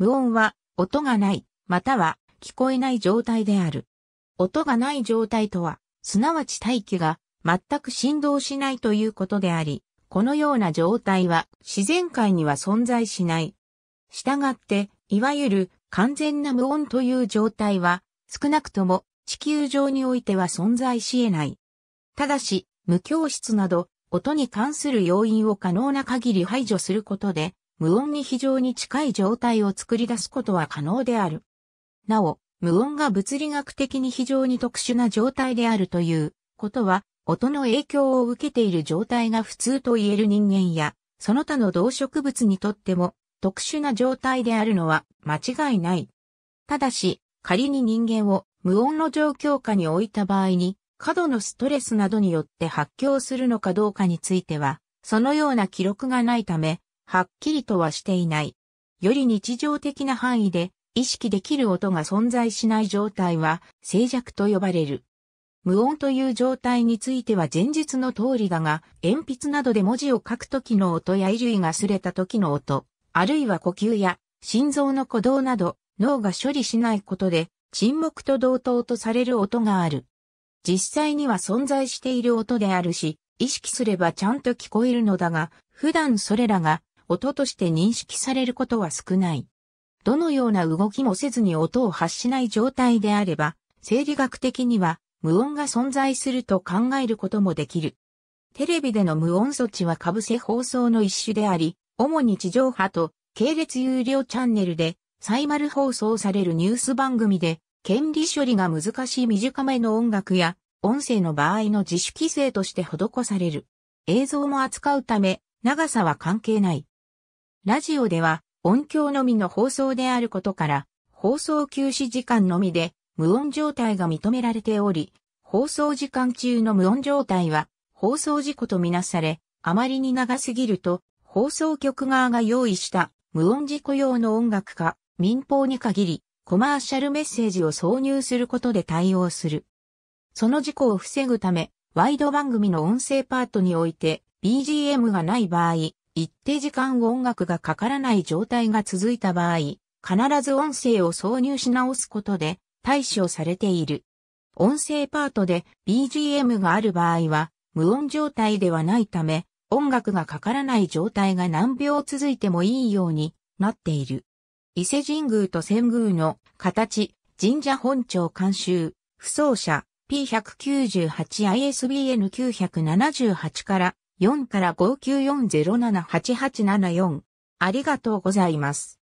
無音は音がない、または聞こえない状態である。音がない状態とは、すなわち大気が全く振動しないということであり、このような状態は自然界には存在しない。従って、いわゆる完全な無音という状態は、少なくとも地球上においては存在し得ない。ただし、無教室など、音に関する要因を可能な限り排除することで、無音に非常に近い状態を作り出すことは可能である。なお、無音が物理学的に非常に特殊な状態であるということは、音の影響を受けている状態が普通と言える人間や、その他の動植物にとっても特殊な状態であるのは間違いない。ただし、仮に人間を無音の状況下に置いた場合に、過度のストレスなどによって発狂するのかどうかについては、そのような記録がないため、はっきりとはしていない。より日常的な範囲で意識できる音が存在しない状態は静寂と呼ばれる。無音という状態については前述の通りだが、鉛筆などで文字を書く時の音や衣類が擦れた時の音、あるいは呼吸や心臓の鼓動など脳が処理しないことで沈黙と同等とされる音がある。実際には存在している音であるし、意識すればちゃんと聞こえるのだが、普段それらが音として認識されることは少ない。どのような動きもせずに音を発しない状態であれば、生理学的には無音が存在すると考えることもできる。テレビでの無音措置は被せ放送の一種であり、主に地上波と系列有料チャンネルで再丸放送されるニュース番組で、権利処理が難しい短めの音楽や音声の場合の自主規制として施される。映像も扱うため、長さは関係ない。ラジオでは音響のみの放送であることから、放送休止時間のみで無音状態が認められており、放送時間中の無音状態は放送事故とみなされ、あまりに長すぎると放送局側が用意した無音事故用の音楽か民放に限りコマーシャルメッセージを挿入することで対応する。その事故を防ぐため、ワイド番組の音声パートにおいて BGM がない場合、一定時間音楽がかからない状態が続いた場合、必ず音声を挿入し直すことで対処されている。音声パートで BGM がある場合は、無音状態ではないため、音楽がかからない状態が何秒続いてもいいようになっている。伊勢神宮と仙宮の形、神社本庁監修、不走者 P198ISBN978 から4から594078874。ありがとうございます。